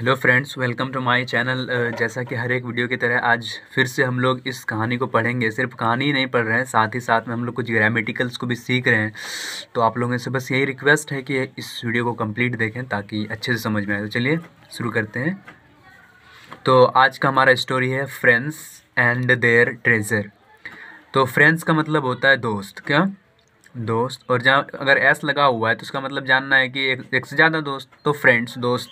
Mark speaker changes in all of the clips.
Speaker 1: Hello friends welcome to my channel जैसा कि हर एक वीडियो की तरह आज फिर से हम लोग इस कहानी को पढ़ेंगे सिर्फ कहानी ही नहीं पढ़ रहे हैं साथ ही साथ में हम लोग कुछ ग्रामेटिकल्स को भी सीख रहे हैं तो आप लोगों से बस यही रिक्वेस्ट है कि इस वीडियो को कंप्लीट देखें ताकि अच्छे से समझ में आए तो चलिए शुरू करते हैं तो आज का हमारा स्टोरी है फ्रेंड्स एंड देयर ट्रेजर तो फ्रेंड्स का मतलब होता है दोस्त क्या दोस्त और जहाँ अगर एस लगा हुआ है तो उसका मतलब जानना है कि एक, एक से ज़्यादा दोस्त तो फ्रेंड्स दोस्त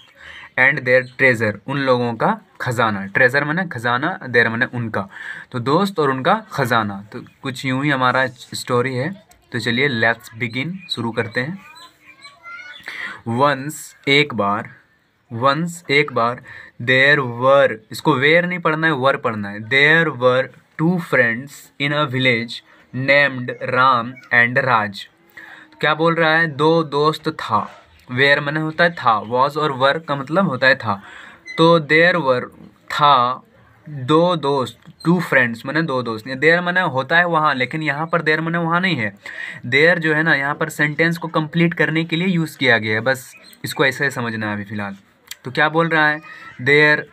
Speaker 1: एंड देयर ट्रेजर उन लोगों का खजाना ट्रेजर मैंने खजाना देर मैंने उनका तो दोस्त और उनका खजाना तो कुछ यूं ही हमारा स्टोरी है तो चलिए लेट्स बिगिन शुरू करते हैं वंस एक बार वंस एक बार देयर वर इसको वेयर नहीं पढ़ना है वर पढ़ना है there were two friends in a village named Ram and Raj क्या बोल रहा है दो दोस्त था वेयर मैंने होता है था वॉज और वर का मतलब होता है था तो देयर वर था दो दोस्त टू फ्रेंड्स मैंने दो दोस्त देर मैंने होता है वहाँ लेकिन यहाँ पर देर मैंने वहाँ नहीं है देर जो है ना यहाँ पर सेंटेंस को कंप्लीट करने के लिए यूज़ किया गया है बस इसको ऐसे ही समझना है अभी फ़िलहाल तो क्या बोल रहा है देर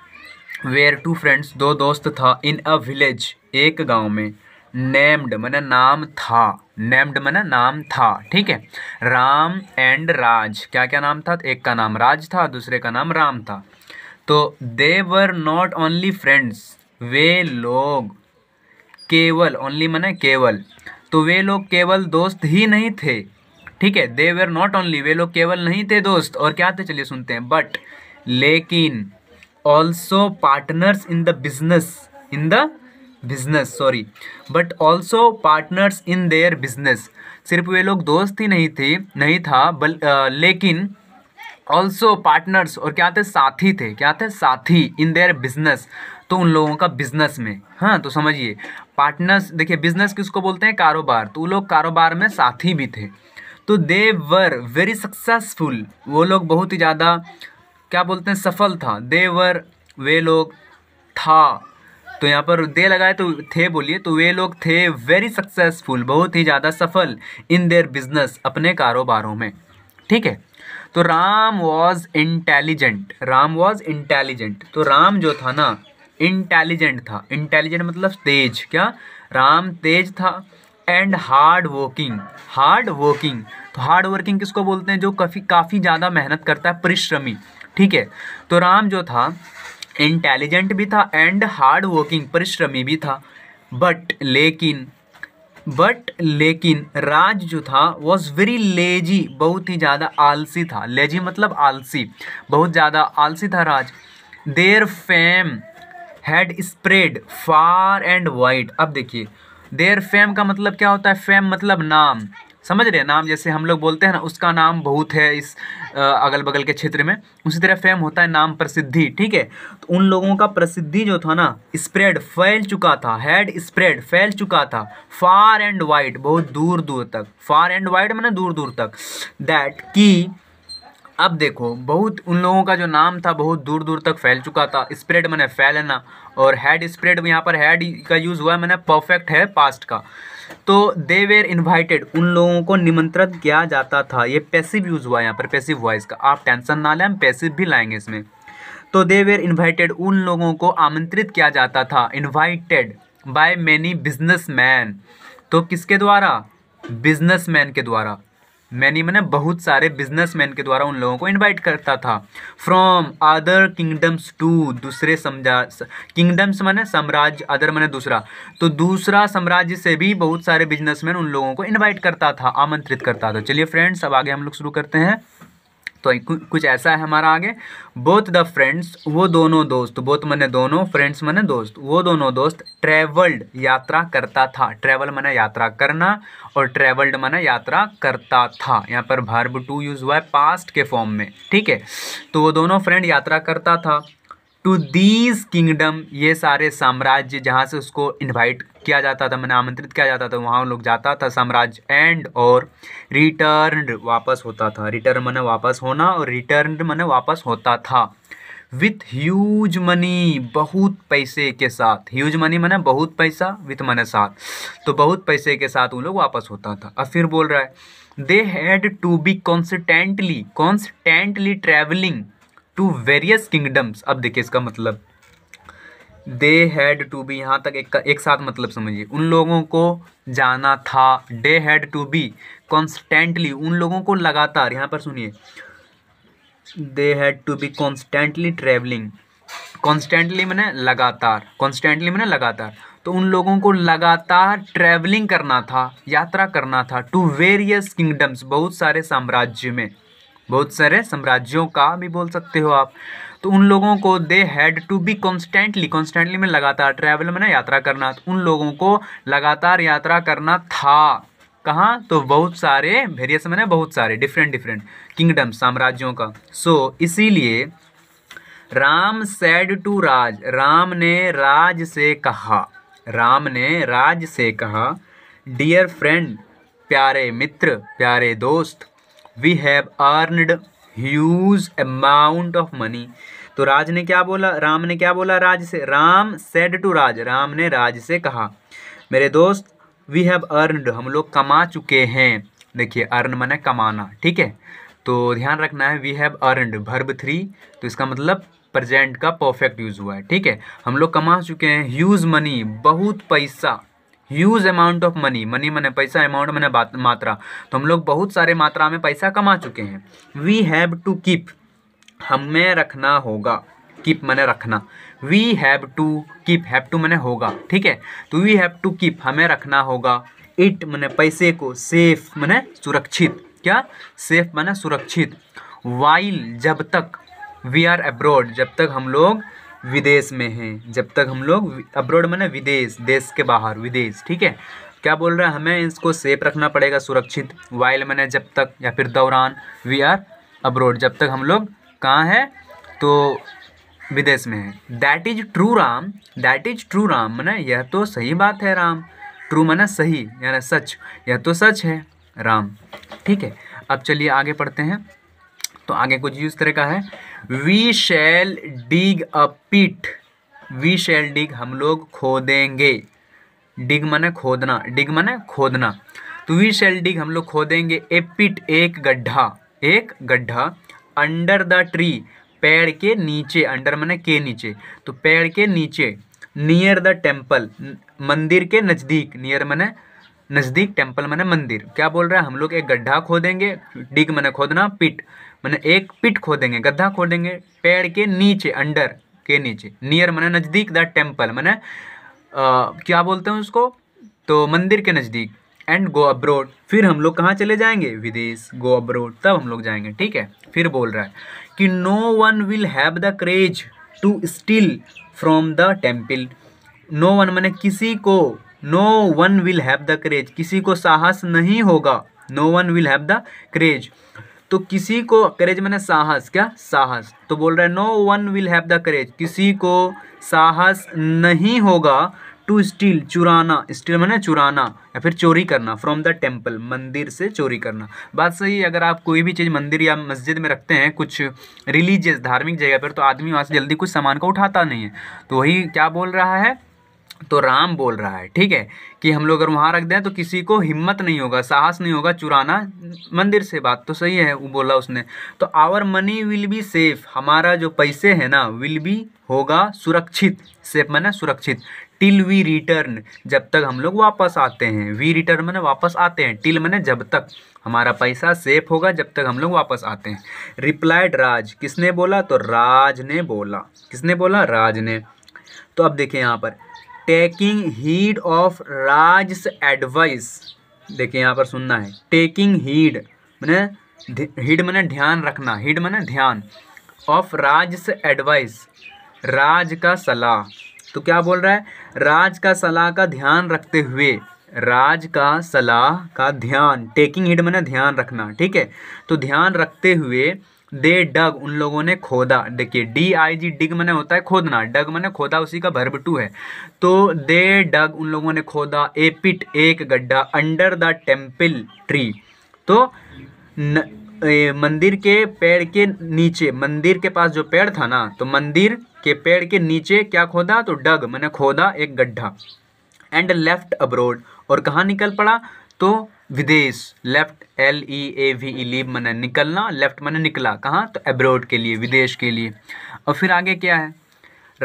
Speaker 1: वेयर टू फ्रेंड्स दो दोस्त था इन अ विलेज एक गांव में नेम्ड मैंने नाम था नेम्ड मैंने नाम था ठीक है राम एंड राज क्या क्या नाम था एक का नाम राज था दूसरे का नाम राम था तो they were not only friends वे लोग केवल ओनली मैंने केवल तो वे लोग केवल दोस्त ही नहीं थे ठीक है दे वेर नॉट ओनली वे लोग केवल नहीं थे दोस्त और क्या थे चलिए सुनते हैं बट लेकिन also partners in the business in the business sorry but also partners in their business सिर्फ वे लोग दोस्त ही नहीं थे नहीं था बल आ, लेकिन ऑल्सो पार्टनर्स और क्या थे साथी थे क्या थे साथी इन देयर बिजनेस तो उन लोगों का बिजनेस में हाँ तो समझिए पार्टनर्स देखिए बिजनेस किसको बोलते हैं कारोबार तो वो लोग कारोबार में साथी भी थे तो दे वर वेरी सक्सेसफुल वो लोग बहुत ही ज़्यादा क्या बोलते हैं सफल था दे वर वे लोग था तो यहाँ पर दे लगाए तो थे बोलिए तो वे लोग थे वेरी सक्सेसफुल बहुत ही ज़्यादा सफल इन देयर बिजनेस अपने कारोबारों में ठीक है तो Ram was intelligent Ram was intelligent तो राम जो था ना इंटेलिजेंट था इंटेलिजेंट मतलब तेज क्या राम तेज था and hard working hard working तो हार्ड वर्किंग किसको बोलते हैं जो काफ़ी काफ़ी ज़्यादा मेहनत करता है परिश्रमी ठीक है तो राम जो था इंटेलिजेंट भी था एंड हार्ड वर्किंग परिश्रमी भी था बट लेकिन बट लेकिन राज जो था वॉज वेरी लेजी बहुत ही ज़्यादा आलसी था लेजी मतलब आलसी बहुत ज़्यादा आलसी था Raj their fame had spread far and wide अब देखिए देयर फेम का मतलब क्या होता है फेम मतलब नाम समझ रहे हैं नाम जैसे हम लोग बोलते हैं ना उसका नाम बहुत है इस अगल बगल के क्षेत्र में उसी तरह फेम होता है नाम प्रसिद्धि ठीक है तो उन लोगों का प्रसिद्धि जो था ना स्प्रेड फैल चुका था हैड स्प्रेड फैल चुका था फार एंड वाइड बहुत दूर दूर तक फार एंड वाइड मैंने दूर दूर तक दैट की अब देखो बहुत उन लोगों का जो नाम था बहुत दूर दूर तक फैल चुका था स्प्रेड मैंने फैलना और हैड स्प्रेड यहाँ पर हैड का यूज़ हुआ है मैंने परफेक्ट है पास्ट का तो दे वेर इन्वाइटेड उन लोगों को निमंत्रित किया जाता था ये पैसिव यूज़ हुआ है यहाँ पर पैसिव वॉइस का आप टेंशन ना लें हम पैसिव भी लाएंगे इसमें तो दे वेर इन्वाइटेड उन लोगों को आमंत्रित किया जाता था invited by many business man तो किसके द्वारा बिजनेस मैन के द्वारा मैनी मैंने बहुत सारे बिजनेसमैन के द्वारा उन लोगों को इनवाइट करता था फ्रॉम अदर किंगडम्स टू दूसरे समझा किंगडम्स मैंने साम्राज्य अदर मैंने दूसरा तो दूसरा साम्राज्य से भी बहुत सारे बिजनेसमैन उन लोगों को इन्वाइट करता था आमंत्रित करता था चलिए फ्रेंड्स अब आगे हम लोग शुरू करते हैं तो कुछ ऐसा है हमारा आगे बोथ द फ्रेंड्स वो दोनों दोस्त बोथ मैंने दोनों फ्रेंड्स मैंने दोस्त वो दोनों दोस्त ट्रेवल्ड यात्रा करता था ट्रेवल मैंने यात्रा करना और ट्रेवल्ड मैंने यात्रा करता था यहाँ पर भर्ब टू यूज़ हुआ है पास्ट के फॉर्म में ठीक है तो वो दोनों फ्रेंड यात्रा करता था टू दीज किंगडम ये सारे साम्राज्य जहाँ से उसको इन्वाइट किया जाता था मैंने आमंत्रित किया जाता था वहाँ लोग जाता था साम्राज्य एंड और रिटर्न वापस होता था रिटर्न मैंने वापस होना और रिटर्न मैंने वापस होता था विथ ह्यूज मनी बहुत पैसे के साथ ह्यूज मनी मैंने बहुत पैसा विथ मैंने साथ तो बहुत पैसे के साथ उन लोग वापस होता था अब फिर बोल रहा है they had to be constantly constantly travelling to various kingdoms अब देखिए इसका मतलब दे हैड टू बी यहाँ तक एक एक साथ मतलब समझिए उन लोगों को जाना था they had to be constantly उन लोगों को लगातार यहाँ पर सुनिए they had to be constantly travelling constantly मैंने लगातार कॉन्स्टेंटली मैंने लगातार तो उन लोगों को लगातार ट्रैवलिंग करना था यात्रा करना था टू वेरियस किंगडम्स बहुत सारे साम्राज्य में बहुत सारे साम्राज्यों का भी बोल सकते हो आप तो उन लोगों को they had to be constantly constantly में लगातार ट्रैवल में ना यात्रा करना तो उन लोगों को लगातार यात्रा करना था कहाँ तो बहुत सारे वेरियस मैंने बहुत सारे डिफरेंट डिफरेंट किंगडम साम्राज्यों का सो so, इसीलिए राम सेड टू राज राम ने राज से कहा राम ने राज से कहा डियर फ्रेंड प्यारे मित्र प्यारे दोस्त we have earned huge amount of money तो राज ने क्या बोला राम ने क्या बोला राज से राम सेड टू राज राम ने राज से कहा मेरे दोस्त वी हैव अर्नड हम लोग कमा चुके हैं देखिए अर्न मैंने कमाना ठीक है तो ध्यान रखना है we have earned verb three तो इसका मतलब प्रजेंट का परफेक्ट यूज़ हुआ है ठीक है हम लोग कमा चुके हैं ह्यूज मनी बहुत पैसा huge amount of money money मैंने पैसा अमाउंट मैंने मात्रा तो हम लोग बहुत सारे मात्रा में पैसा कमा चुके हैं वी हैव टू कीप हमें रखना होगा कीप मैंने रखना we have to keep have to मैंने होगा ठीक है तो वी हैव टू कीप हमें रखना होगा इट मैंने पैसे को सेफ मैंने सुरक्षित क्या सेफ मैंने सुरक्षित वाइल जब तक वी आर अब्रॉड जब तक हम लोग विदेश में हैं जब तक हम लोग अब्रोड मैंने विदेश देश के बाहर विदेश ठीक है क्या बोल रहा है हमें इसको सेफ रखना पड़ेगा सुरक्षित वाइल मैंने जब तक या फिर दौरान वी आर अब्रोड जब तक हम लोग कहाँ हैं तो विदेश में है that is true Ram that is true Ram मैंने यह तो सही बात है राम ट्रू मैंने सही यानी सच यह तो सच है राम ठीक है अब चलिए आगे पढ़ते हैं तो आगे कुछ इस तरह का है we shall dig a pit we shall डिग हम लोग खोदेंगे डिग मने खोदना डिग मने खोदना तो वी शैल डिग हम लोग खोदेंगे ए पिट एक गड्ढा एक गड्ढा अंडर द ट्री पेड़ के नीचे अंडर मने के नीचे तो पेड़ के नीचे नियर द टेम्पल मंदिर के नज़दीक नियर मने नज़दीक टेम्पल मने मंदिर क्या बोल रहा है हम लोग एक गड्ढा खोदेंगे डिग मने खोदना पिट मैंने एक पिट खोदेंगे गड्ढा खोदेंगे पेड़ के नीचे अंडर के नीचे नियर मैंने नज़दीक द टेम्पल मैंने क्या बोलते हैं उसको तो मंदिर के नज़दीक एंड गो अब्रोड फिर हम लोग कहाँ चले जाएंगे विदेश गो अब्रोड तब हम लोग जाएंगे ठीक है फिर बोल रहा है कि no one will have the courage to steal from the temple no one मैंने किसी को no one will have the courage किसी को साहस नहीं होगा no one will have the courage तो किसी को करेज मैंने साहस क्या साहस तो बोल रहे no one will have the courage किसी को साहस नहीं होगा टू स्टील चुराना स्टील मैंने चुराना या फिर चोरी करना फ्रॉम द टेम्पल मंदिर से चोरी करना बात सही है अगर आप कोई भी चीज़ मंदिर या मस्जिद में रखते हैं कुछ रिलीजियस धार्मिक जगह पर तो आदमी वहाँ से जल्दी कुछ सामान को उठाता नहीं है तो वही क्या बोल रहा है तो राम बोल रहा है ठीक है कि हम लोग अगर वहाँ रख दें तो किसी को हिम्मत नहीं होगा साहस नहीं होगा चुराना मंदिर से बात तो सही है वो बोला उसने तो our money will be safe हमारा जो पैसे है ना विल बी होगा सुरक्षित सेफ मैंने सुरक्षित टिल वी रिटर्न जब तक हम लोग वापस आते हैं वी रिटर्न मैंने वापस आते हैं टिल मैंने जब तक हमारा पैसा सेफ होगा जब तक हम लोग वापस आते हैं रिप्लाइड राज किसने बोला तो राज ने बोला किसने बोला राज ने तो अब देखिए यहाँ पर taking heed of Raj advice देखिए यहाँ पर सुनना है टेकिंग हीड मैंने हीड मैंने ध्यान रखना हीड मैंने ध्यान ऑफ राज एडवाइस राज का सलाह तो क्या बोल रहा है राज का सलाह का ध्यान रखते हुए राज का सलाह का ध्यान टेकिंग हिड मैंने ध्यान रखना ठीक है तो ध्यान रखते हुए दे डग उन लोगों ने खोदा देखिए डी आई जी डिग मैंने होता है खोदना डग मैंने खोदा उसी का भर्ब टू है तो दे डग उन लोगों ने खोदा ए पिट एक गड्ढा अंडर द टेम्पल ट्री तो न, ए, मंदिर के पेड़ के नीचे मंदिर के पास जो पेड़ था ना तो मंदिर के पेड़ के नीचे क्या खोदा तो डग मैंने खोदा एक गड्ढा एंड लेफ्ट अब्रोड और कहाँ निकल पड़ा तो विदेश left L E A V E leave मैंने निकलना लेफ्ट मैंने निकला कहाँ तो एब्रोड के लिए विदेश के लिए और फिर आगे क्या है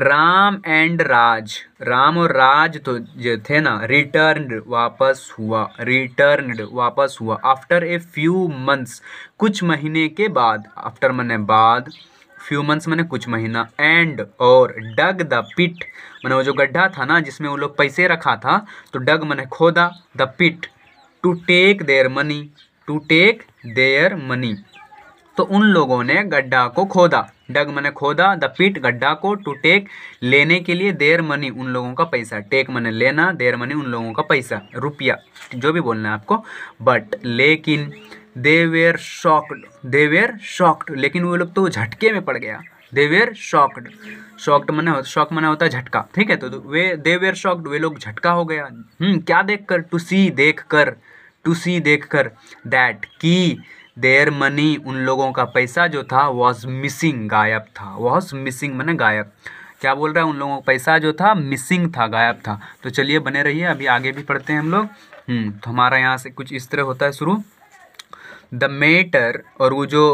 Speaker 1: राम एंड राज राम और राज तो जो थे ना रिटर्न वापस हुआ रिटर्न वापस हुआ आफ्टर ए फ्यू मंथ्स कुछ महीने के बाद आफ्टर मैंने बाद फ्यू मंथ्स मैंने कुछ महीना एंड और डग द पिट मैंने वो जो गड्ढा था ना जिसमें वो लोग पैसे रखा था तो डग मैंने खोदा the pit to take their money to take their money तो उन लोगों ने गड्ढा को खोदा डग मैंने खोदा द पिट गड्ढा को टू टेक लेने के लिए देयर मनी उन लोगों का पैसा टेक मैंने लेना देर मनी उन लोगों का पैसा रुपया जो भी बोलना है आपको बट लेकिन they were shocked they were shocked लेकिन वो लोग तो झटके में पड़ गया दे वेयर शॉक्ड शॉक्ड मना शॉक मना होता है झटका ठीक है तो, तो वे दे वेयर शॉक्ड वे लोग झटका हो गया हम्म, क्या देख कर टू सी देख कर टू सी देख कर दैट कि देयर मनी उन लोगों का पैसा जो था वॉज मिसिंग गायब था वॉज मिसिंग मैंने गायब क्या बोल रहा है उन लोगों का पैसा जो था मिसिंग था गायब था तो चलिए बने रहिए अभी आगे भी पढ़ते हैं हम लोग हम्म, तो हमारा यहाँ से कुछ इस तरह होता है शुरू द मेटर और वो जो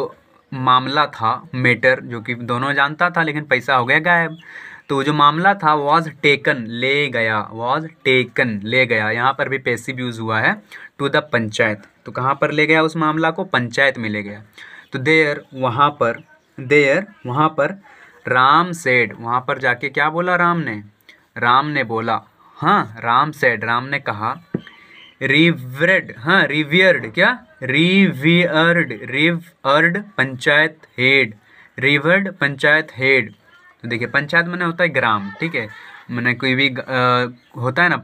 Speaker 1: मामला था मेटर जो कि दोनों जानता था लेकिन पैसा हो गया गायब तो जो मामला था वॉज टेकन ले गया वॉज टेकन ले गया यहाँ पर भी पेसिव यूज़ हुआ है टू द पंचायत तो कहाँ पर ले गया उस मामला को पंचायत में ले गया तो देयर वहाँ पर देयर वहाँ पर राम सेड वहाँ पर जाके क्या बोला राम ने राम ने बोला हाँ राम सेड राम ने कहा रिवरेड हाँ रिवियर्ड क्या revered revered panchayat head revered panchayat head तो देखिए पंचायत मैंने होता है ग्राम ठीक है मैंने कोई भी आ, होता है ना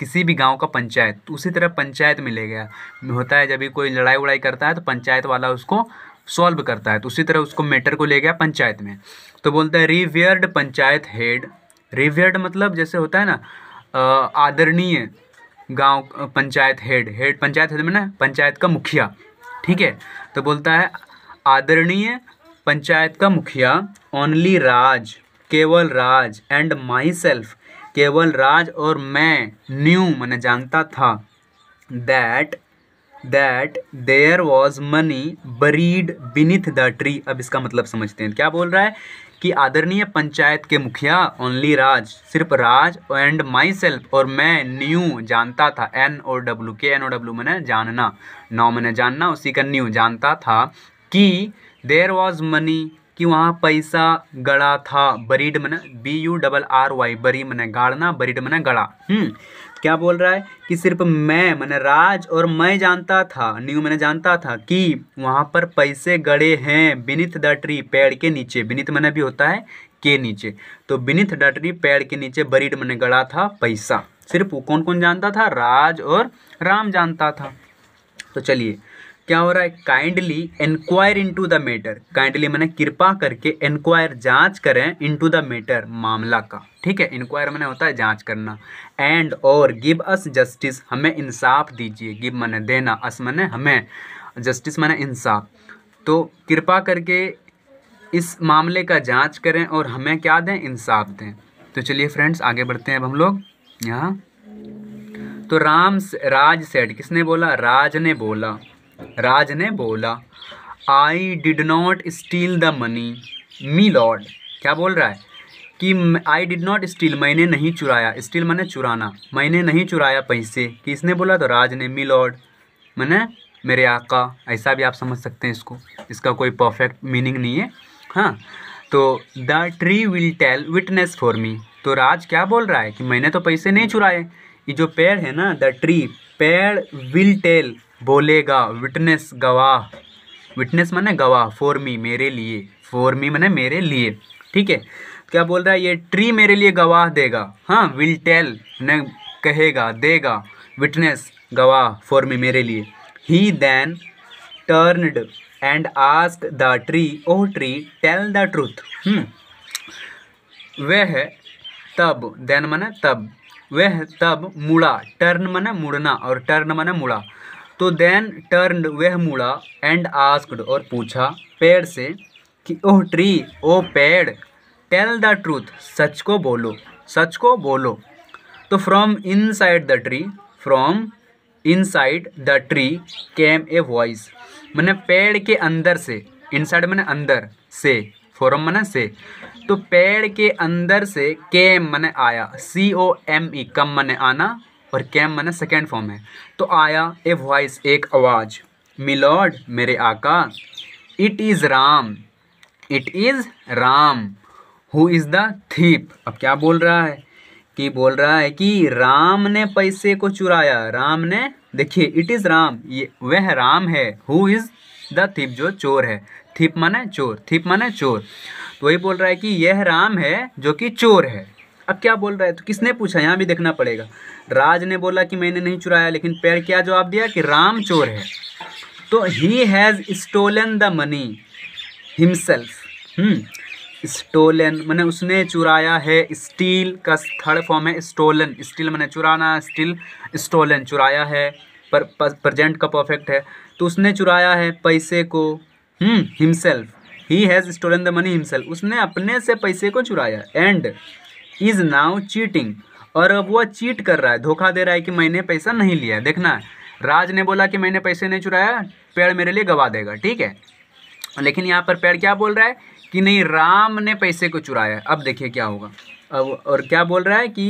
Speaker 1: किसी भी गांव का पंचायत तो उसी तरह पंचायत मिलेगा होता है जब भी कोई लड़ाई उड़ाई करता है तो पंचायत वाला उसको सॉल्व करता है तो उसी तरह उसको मैटर को ले गया पंचायत में तो बोलता है रिवियर्ड पंचायत हेड रिवियर्ड मतलब जैसे होता है ना आदरणीय गांव panchayat head head panchayat head में पंचायत का मुखिया ठीक है तो बोलता है आदरणीय पंचायत का मुखिया ओनली राज केवल राज एंड माई सेल्फ केवल राज और मैं न्यू मैंने जानता था that that there was money buried beneath the tree अब इसका मतलब समझते हैं क्या बोल रहा है कि आदरणीय पंचायत के मुखिया ओनली राज सिर्फ राज एंड माई सेल्फ और मैं न्यू जानता था N O W K N O W मैंने जानना नौ मैंने जानना उसी का न्यू जानता था कि देयर वॉज मनी कि वहाँ पैसा गड़ा था बरीड मैंने B U double R Y bury मैंने गाड़ना बरीड मैंने गड़ा हम्म क्या बोल रहा है कि सिर्फ मैं मैंने राज और मैं जानता था न्यू मैंने जानता था कि वहाँ पर पैसे गड़े हैं बिनिथ द ट्री पेड़ के नीचे बिनित मना भी होता है के नीचे तो बिनिथ द ट्री पेड़ के नीचे बरीड मने गड़ा था पैसा सिर्फ कौन कौन जानता था राज और राम जानता था तो चलिए क्या हो रहा है kindly enquire into the matter kindly मैंने कृपा करके इंक्वायर जांच करें इनटू द मैटर मामला का ठीक है इंक्वायर मैंने होता है जांच करना एंड और गिव अस जस्टिस हमें इंसाफ दीजिए गिव मैंने देना अस मैंने हमें जस्टिस मैंने इंसाफ तो कृपा करके इस मामले का जाँच करें और हमें क्या दें इंसाफ दें तो चलिए फ्रेंड्स आगे बढ़ते हैं अब हम लोग यहाँ तो राम राज सेठ किसने बोला राज ने बोला राज ने बोला I did not steal the money me lord क्या बोल रहा है कि आई डिड नॉट स्टील मैंने नहीं चुराया स्टील मैंने चुराना मैंने नहीं चुराया पैसे किसने बोला तो राज ने मी लॉर्ड मैंने मेरे आका ऐसा भी आप समझ सकते हैं इसको इसका कोई परफेक्ट मीनिंग नहीं है हाँ तो the tree will tell witness for me तो राज क्या बोल रहा है कि मैंने तो पैसे नहीं चुराए ये जो पेड़ है ना द ट्री पेड़ विल टेल बोलेगा विटनेस गवाह विटनेस माने गवाह फॉर मी मेरे लिए फॉर मी माने मेरे लिए ठीक है तो क्या बोल रहा है ये ट्री मेरे लिए गवाह देगा हाँ विल टेल ने कहेगा देगा विटनेस गवाह फॉर मी मेरे लिए he then turned and ask the tree O tree tell the truth वह तब देन मने तब वह तब मुड़ा टर्न मने मुड़ना और टर्न मने मुड़ा तो देन टर्न वह मुड़ा एंड आस्कड और पूछा पेड़ से कि ओह ट्री ओ पेड़ टेल द ट्रूथ सच को बोलो सच को बोलो तो from inside the tree from inside the tree came a voice मैंने पेड़ के अंदर से इन साइड मैंने अंदर से फॉरम मैंने से तो पेड़ के अंदर से केम मैंने आया सी ओ एम ई कम मैंने आना और कैम माना सेकेंड फॉर्म है तो आया ए वॉइस एक आवाज़ मिलॉर्ड मेरे आका it is Ram it is Ram who is the thief अब क्या बोल रहा है कि बोल रहा है कि राम ने पैसे को चुराया राम ने देखिए इट इज़ राम ये वह राम है हु इज़ द थीप जो चोर है थीप माने चोर थीप माने चोर तो वही बोल रहा है कि यह राम है जो कि चोर है अब क्या बोल रहा है तो किसने पूछा यहाँ भी देखना पड़ेगा राज ने बोला कि मैंने नहीं चुराया लेकिन पैर क्या जवाब दिया कि राम चोर है तो he has stolen the money himself stolen मैंने उसने चुराया है स्टील का थर्ड फॉर्म है स्टोलन स्टील मैंने चुराना स्टील स्टोलन चुराया है पर प्रजेंट का परफेक्ट है तो उसने चुराया है पैसे को himself he has stolen the money himself उसने अपने से पैसे को चुराया एंड इज नाउ चीटिंग और अब वह चीट कर रहा है धोखा दे रहा है कि मैंने पैसा नहीं लिया देखना राज ने बोला कि मैंने पैसे नहीं चुराया पेड़ मेरे लिए गवा देगा ठीक है लेकिन यहाँ पर पेड़ क्या बोल रहा है कि नहीं राम ने पैसे को चुराया अब देखिए क्या होगा अब और क्या बोल रहा है कि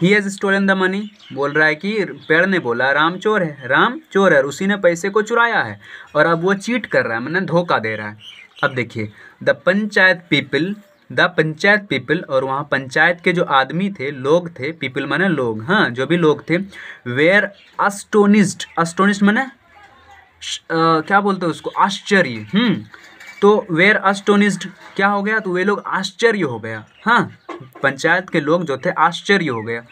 Speaker 1: he has stolen the money बोल रहा है कि पेड़ ने बोला राम चोर है राम चोर है उसी ने पैसे को चुराया है और अब वो चीट कर रहा है मैंने मतलब धोखा दे रहा है अब देखिए the panchayat people the panchayat people और वहाँ पंचायत के जो आदमी थे लोग थे पीपल माने लोग हाँ जो भी लोग थे वेयर अस्टोनिस्ड अस्टोनिस्ड माने क्या बोलते हैं उसको आश्चर्य हम्म, तो वेयर अस्टोनिस्ड क्या हो गया तो वे लोग आश्चर्य हो गया हाँ पंचायत के लोग जो थे आश्चर्य हो गया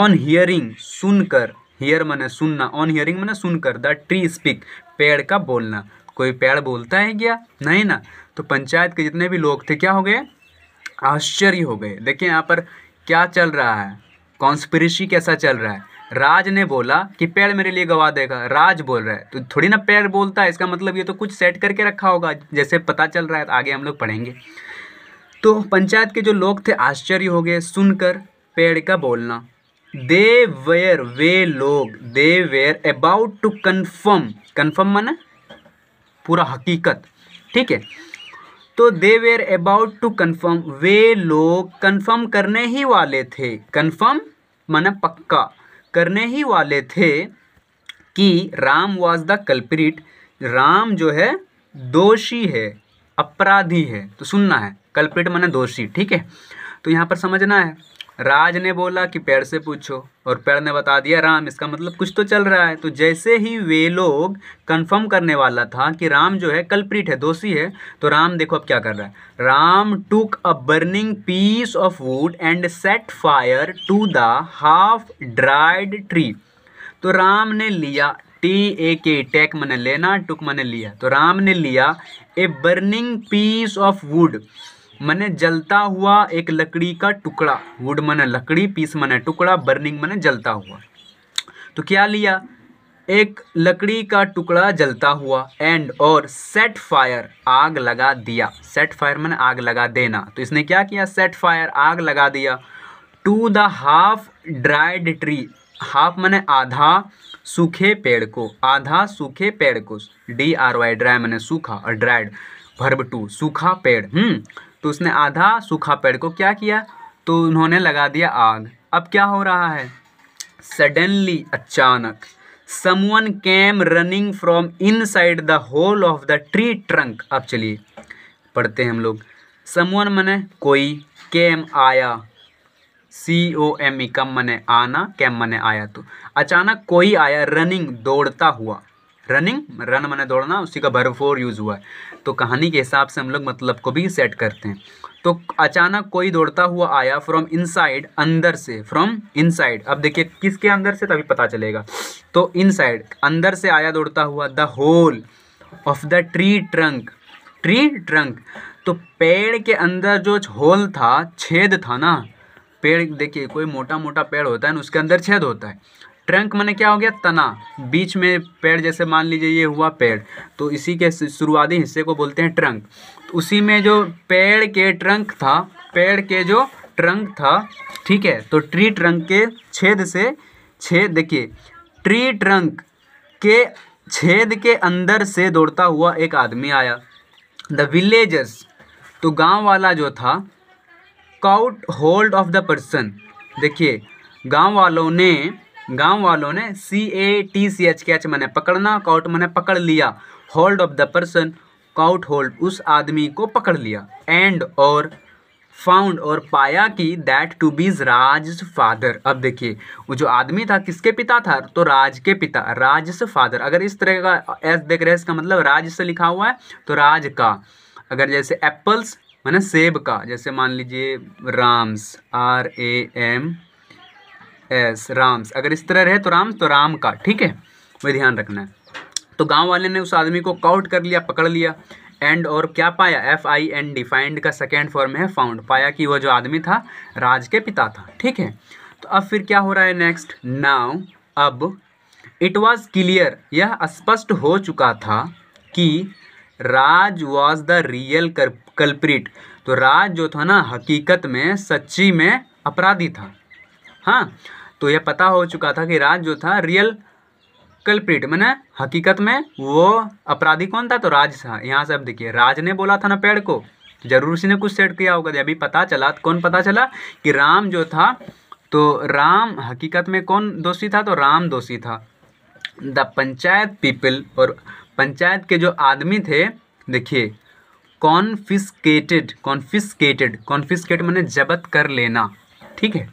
Speaker 1: ऑन हियरिंग सुनकर हियर मैंने सुनना ऑन हियरिंग मैंने सुनकर द ट्री स्पीक पेड़ का बोलना कोई पेड़ बोलता है क्या नहीं ना तो पंचायत के जितने भी लोग थे क्या हो गए आश्चर्य हो गए देखिए यहाँ पर क्या चल रहा है कॉन्स्पिरेसी कैसा चल रहा है राज ने बोला कि पेड़ मेरे लिए गवा देगा राज बोल रहा है तो थोड़ी ना पेड़ बोलता है इसका मतलब ये तो कुछ सेट करके रखा होगा जैसे पता चल रहा है तो आगे हम लोग पढ़ेंगे तो पंचायत के जो लोग थे आश्चर्य हो गए सुनकर पेड़ का बोलना दे वेयर वे लोग they were about to confirm confirm माना पूरा हकीकत ठीक है तो they were about to confirm वे लोग कन्फर्म करने ही वाले थे कन्फर्म माना पक्का करने ही वाले थे कि Ram was the culprit Ram जो है दोषी है अपराधी है तो सुनना है कल्प्रिट माना दोषी ठीक है तो यहाँ पर समझना है राज ने बोला कि पेड़ से पूछो और पेड़ ने बता दिया राम इसका मतलब कुछ तो चल रहा है तो जैसे ही वे लोग कंफर्म करने वाला था कि राम जो है कल्प्रिट है दोषी है तो राम देखो अब क्या कर रहा है Ram took a burning piece of wood and set fire to the half dried tree तो राम ने लिया टी ए के टैक मैंने लेना टुक मैंने लिया तो राम ने लिया a burning piece of wood मैंने जलता हुआ एक लकड़ी का टुकड़ा वुड मैंने लकड़ी पीस मैंने टुकड़ा बर्निंग मैंने जलता हुआ तो क्या लिया एक लकड़ी का टुकड़ा जलता हुआ एंड और सेट फायर आग लगा दिया सेट फायर मैंने आग लगा देना तो इसने क्या किया सेट फायर आग लगा दिया to the half dried tree half मैंने आधा सूखे पेड़ को आधा सूखे पेड़ को डी आर वाई ड्राई मैंने सूखा और ड्राइड भर्ब टू सूखा पेड़ हम्म तो उसने आधा सूखा पेड़ को क्या किया तो उन्होंने लगा दिया आग अब क्या हो रहा है सडनली अचानक someone came running from inside the hole of the tree trunk अब चलिए पढ़ते हैं हम लोग समवन मने कोई कैम आया सी ओ एम ई कम मने आना कैम मने आया तो अचानक कोई आया रनिंग दौड़ता हुआ रनिंग रन मैंने दौड़ना उसी का भर फोर यूज़ हुआ है तो कहानी के हिसाब से हम लोग मतलब को भी सेट करते हैं तो अचानक कोई दौड़ता हुआ आया फ्रॉम इनसाइड अंदर से फ्रॉम इनसाइड अब देखिए किसके अंदर से तभी पता चलेगा तो इनसाइड अंदर से आया दौड़ता हुआ the hole of the tree trunk tree trunk तो पेड़ के अंदर जो होल था छेद था ना पेड़ देखिए कोई मोटा मोटा पेड़ होता है ना उसके अंदर छेद होता है ट्रंक मैंने क्या हो गया तना बीच में पेड़ जैसे मान लीजिए ये हुआ पेड़ तो इसी के शुरुआती हिस्से को बोलते हैं ट्रंक तो उसी में जो पेड़ के ट्रंक था पेड़ के जो ट्रंक था ठीक है तो ट्री ट्रंक के छेद से छेद देखिए ट्री ट्रंक के छेद के अंदर से दौड़ता हुआ एक आदमी आया द विलेजर्स तो गांव वाला जो था caught hold of the person देखिए गांव वालों ने गांव वालों ने C A T C H के एच मैंने पकड़ना काउट मैंने पकड़ लिया hold of the person caught hold उस आदमी को पकड़ लिया एंड और फाउंड और पाया कि दैट टू बीज राज फादर अब देखिए वो जो आदमी था किसके पिता था तो राज के पिता राज से फादर अगर इस तरह का एस देख रहे हैं इसका मतलब राज से लिखा हुआ है तो राज का अगर जैसे एप्पल्स मैंने सेब का जैसे मान लीजिए Ram's R A M S Ram's अगर इस तरह रहे तो राम तो राम का ठीक है वह ध्यान रखना है तो गांव वाले ने उस आदमी को काउट कर लिया पकड़ लिया एंड और क्या पाया F I N D find का सेकेंड फॉर्म है फाउंड पाया कि वह जो आदमी था राज के पिता था ठीक है तो अब फिर क्या हो रहा है नेक्स्ट नाव अब इट वॉज क्लियर यह स्पष्ट हो चुका था कि Raj was the real culprit तो राज जो था ना हकीकत में सच्ची में अपराधी था हाँ तो यह पता हो चुका था कि राज जो था रियल कल्प्रिट मैंने हकीकत में वो अपराधी कौन था तो राज था यहाँ से अब देखिए राज ने बोला था ना पेड़ को जरूर उसी ने कुछ सेट किया होगा अभी पता चला कौन पता चला कि राम जो था तो राम हकीकत में कौन दोषी था तो राम दोषी था द पंचायत पीपल और पंचायत के जो आदमी थे देखिए कॉन्फिस्केटेड कॉन्फिस्केटेड कॉन्फिस्केट मैंने जबत कर लेना ठीक है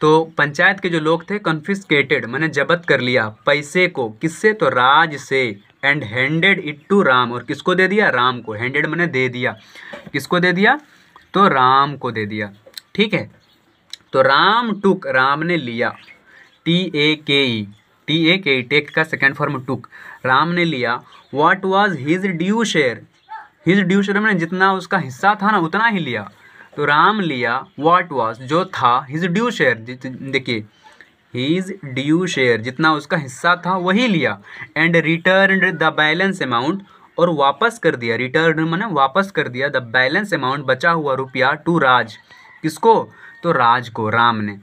Speaker 1: तो पंचायत के जो लोग थे कन्फिस्केटेड मैंने जबत कर लिया पैसे को किससे तो राज से and handed it to Ram और किसको दे दिया राम को हैंडेड मैंने दे दिया किसको दे दिया तो राम को दे दिया ठीक है तो राम टुक राम ने लिया T A K E T A K E take का सेकेंड फॉर्म टुक राम ने लिया what was his due share his due share मैंने जितना उसका हिस्सा था ना उतना ही लिया तो राम लिया व्हाट वॉज जो था हिज ड्यू शेयर देखिए हीज ड्यू शेयर जितना उसका हिस्सा था वही लिया and return the balance amount और वापस कर दिया रिटर्न मैंने वापस कर दिया द बैलेंस अमाउंट बचा हुआ रुपया टू राज किसको तो राज को राम ने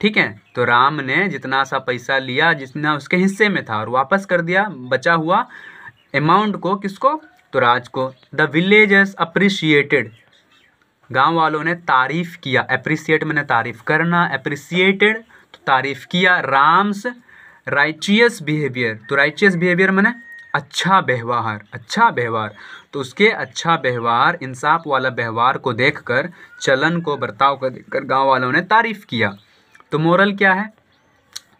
Speaker 1: ठीक है तो राम ने जितना सा पैसा लिया जितना उसके हिस्से में था और वापस कर दिया बचा हुआ अमाउंट को किसको तो राज को द विलेजर्स अप्रिशिएटेड गांव वालों ने तारीफ़ किया अप्रिसिएट मैंने तारीफ़ करना अप्रिसिएटेड तो तारीफ़ किया राम्स राइचियस बिहेवियर तो राइचियस बिहेवियर मैंने अच्छा व्यवहार अच्छा व्यवहार तो उसके अच्छा व्यवहार इंसाफ वाला व्यवहार को देखकर चलन को बर्ताव को देखकर गांव वालों ने तारीफ़ किया तो मोरल क्या है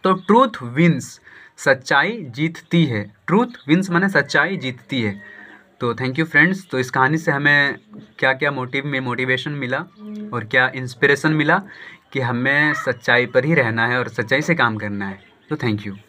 Speaker 1: तो ट्रूथ विंस सच्चाई जीतती है ट्रूथ विंस मैंने सच्चाई जीतती है तो थैंक यू फ्रेंड्स तो इस कहानी से हमें क्या क्या मोटिव में मोटिवेशन मिला हम्म। और क्या इंस्पिरेशन मिला कि हमें सच्चाई पर ही रहना है और सच्चाई से काम करना है तो थैंक यू